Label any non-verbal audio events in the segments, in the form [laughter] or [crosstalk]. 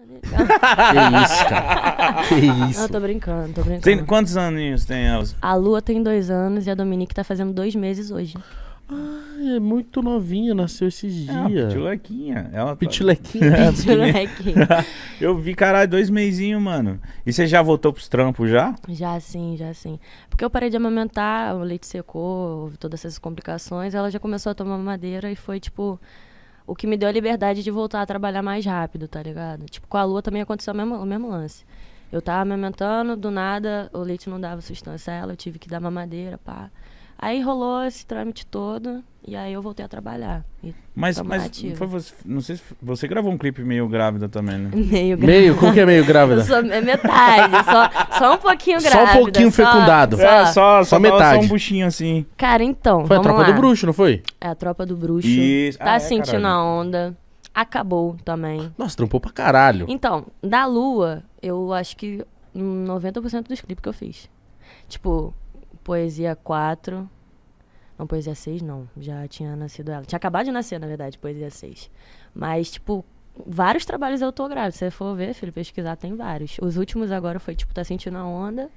[laughs] Que isso, cara. Que [laughs] isso. Não, tô brincando, tô brincando. Tem, quantos aninhos tem, Elza? A Lua tem dois anos e a Dominique tá fazendo dois meses hoje. Ah, é muito novinha, nasceu esses é, dias. É, pitilequinha. Ela tá... [laughs] É, pitilequinha. pitilequinha. Eu vi, caralho, dois meizinhos, mano. E você já voltou pros trampos já? Já sim, já sim. Porque eu parei de amamentar, o leite secou, todas essas complicações. Ela já começou a tomar madeira e foi, tipo, o que me deu a liberdade de voltar a trabalhar mais rápido, tá ligado? Tipo, com a lua também aconteceu o mesmo, o mesmo lance. Eu tava amamentando, do nada o leite não dava sustância a ela, eu tive que dar mamadeira, pá. Pra... Aí rolou esse trâmite todo e aí eu voltei a trabalhar. Mas, mas foi você, não sei se você gravou um clipe meio grávida também, né? [laughs] Meio grávida. Meio, como que é meio grávida? é [laughs] metade, só, só um pouquinho grávida. Só um pouquinho só, fecundado. Só, é, só, só, metade. Só um buchinho assim. Cara, então, Foi a Tropa lá. do Bruxo, não foi? É, a Tropa do Bruxo. Isso. Tá ah, é, sentindo caralho. a onda. Acabou também. Nossa, trampou pra caralho. Então, da Lua, eu acho que 90% dos clipes que eu fiz. Tipo, Poesia 4. Não, Poesia 6 não. Já tinha nascido ela. Tinha acabado de nascer, na verdade, Poesia 6. Mas, tipo, vários trabalhos autográficos. Se você for ver, filho, pesquisar, tem vários. Os últimos agora foi, tipo, Tá Sentindo a Onda,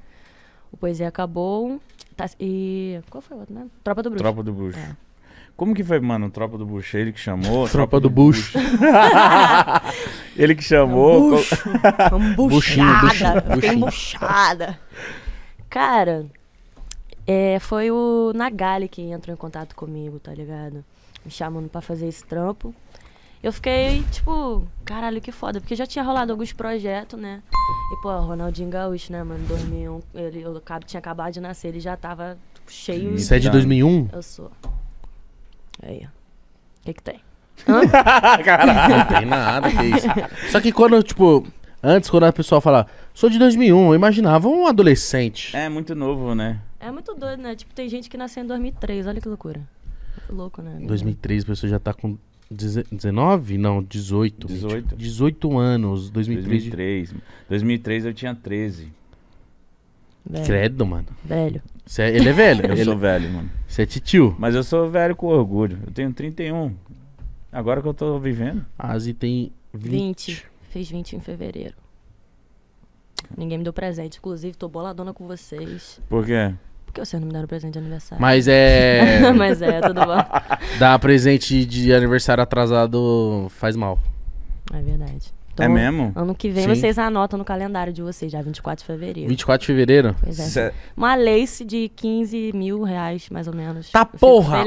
o Poesia Acabou, tá, e... Qual foi o outro, né? Tropa do Bruxo. Tropa do Bruxo. É. Como que foi, mano? Tropa do Bush, ele que chamou. Tropa, do Bush. [laughs] ele que chamou. Ambush. Ambuchada. Fiquei embuchada. Cara, é, foi o Nagali que entrou em contato comigo, tá ligado? Me chamando para fazer esse trampo. Eu fiquei, tipo, caralho, que foda. Porque já tinha rolado alguns projetos, né? E, pô, Ronaldinho Gaúcho, né, mano? 2001, ele, eu tinha acabado de nascer, ele já tava tipo, cheio... Isso de... é de 2001? Eu sou. Aí, O que que tem? [laughs] Caralho. Não tem nada, que isso. [laughs] Só que quando, tipo... Antes, quando a pessoa fala, sou de 2001, eu imaginava um adolescente. É, muito novo, né? É muito doido, né? Tipo, tem gente que nasceu em 2003, olha que loucura. Muito louco, né? Em 2003, a pessoa já tá com 19? Não, 18. 18? 18 anos, 2003. 2003, 2003 eu tinha 13. Velho. Credo, mano. Velho. Cê, é, ele é velho? eu ele... sou velho, mano. Você é tio? Mas eu sou velho com orgulho. Eu tenho 31. Agora que eu tô vivendo. A Asi tem 20. 20. Fez 20 em fevereiro. Ninguém me deu presente. Inclusive, tô boladona com vocês. Por quê? Por que você não me deram presente de aniversário? Mas é. [laughs] Mas é, tudo bom. [laughs] Dar presente de aniversário atrasado faz mal. É verdade. Então, é mesmo? Ano que vem Sim. vocês anotam no calendário de vocês, já 24 de fevereiro. 24 de fevereiro? Pois é. Cê... Uma lace de 15 mil reais, mais ou menos. Tá porra!